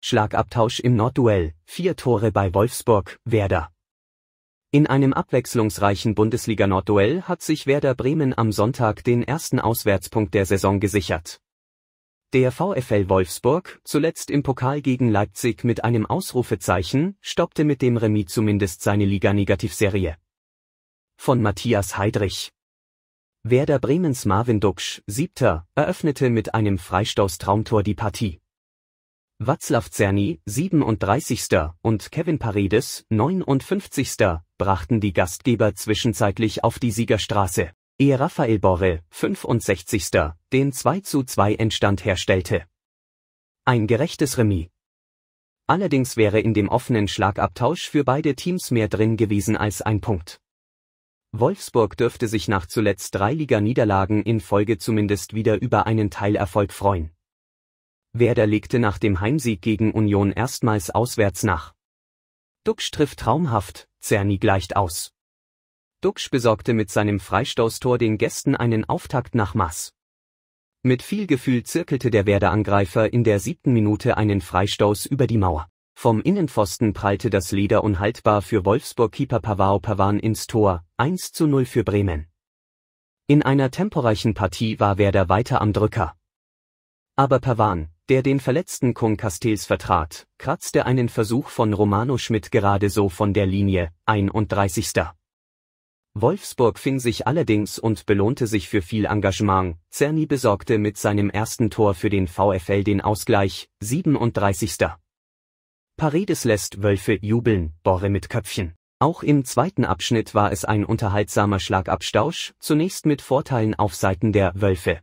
Schlagabtausch im Nordduell, vier Tore bei Wolfsburg, Werder. In einem abwechslungsreichen Bundesliga-Nordduell hat sich Werder Bremen am Sonntag den ersten Auswärtspunkt der Saison gesichert. Der VfL Wolfsburg, zuletzt im Pokal gegen Leipzig mit einem Ausrufezeichen, stoppte mit dem Remis zumindest seine Liga-Negativserie. Von Matthias Heidrich Werder Bremens Marvin Duksch, siebter, eröffnete mit einem Freistoß-Traumtor die Partie. Václav Czerny, 37. und Kevin Paredes, 59. brachten die Gastgeber zwischenzeitlich auf die Siegerstraße, ehe Raphael Borre, 65. den 2 zu 2 Endstand herstellte. Ein gerechtes Remis. Allerdings wäre in dem offenen Schlagabtausch für beide Teams mehr drin gewesen als ein Punkt. Wolfsburg dürfte sich nach zuletzt drei Liga-Niederlagen in Folge zumindest wieder über einen Teilerfolg freuen. Werder legte nach dem Heimsieg gegen Union erstmals auswärts nach. Duxch trifft traumhaft, Zerni gleicht aus. Duxch besorgte mit seinem Freistoßtor den Gästen einen Auftakt nach Maß. Mit viel Gefühl zirkelte der Werder-Angreifer in der siebten Minute einen Freistoß über die Mauer. Vom Innenpfosten prallte das Leder unhaltbar für Wolfsburg-Keeper Pavao Pavan ins Tor, 1 zu 0 für Bremen. In einer temporeichen Partie war Werder weiter am Drücker. Aber Pavan, der den verletzten Kung Castells vertrat, kratzte einen Versuch von Romano Schmidt gerade so von der Linie, 31. Wolfsburg fing sich allerdings und belohnte sich für viel Engagement. Cerny besorgte mit seinem ersten Tor für den VfL den Ausgleich, 37. Paredes lässt Wölfe jubeln, Borre mit Köpfchen. Auch im zweiten Abschnitt war es ein unterhaltsamer Schlagabstausch, zunächst mit Vorteilen auf Seiten der Wölfe.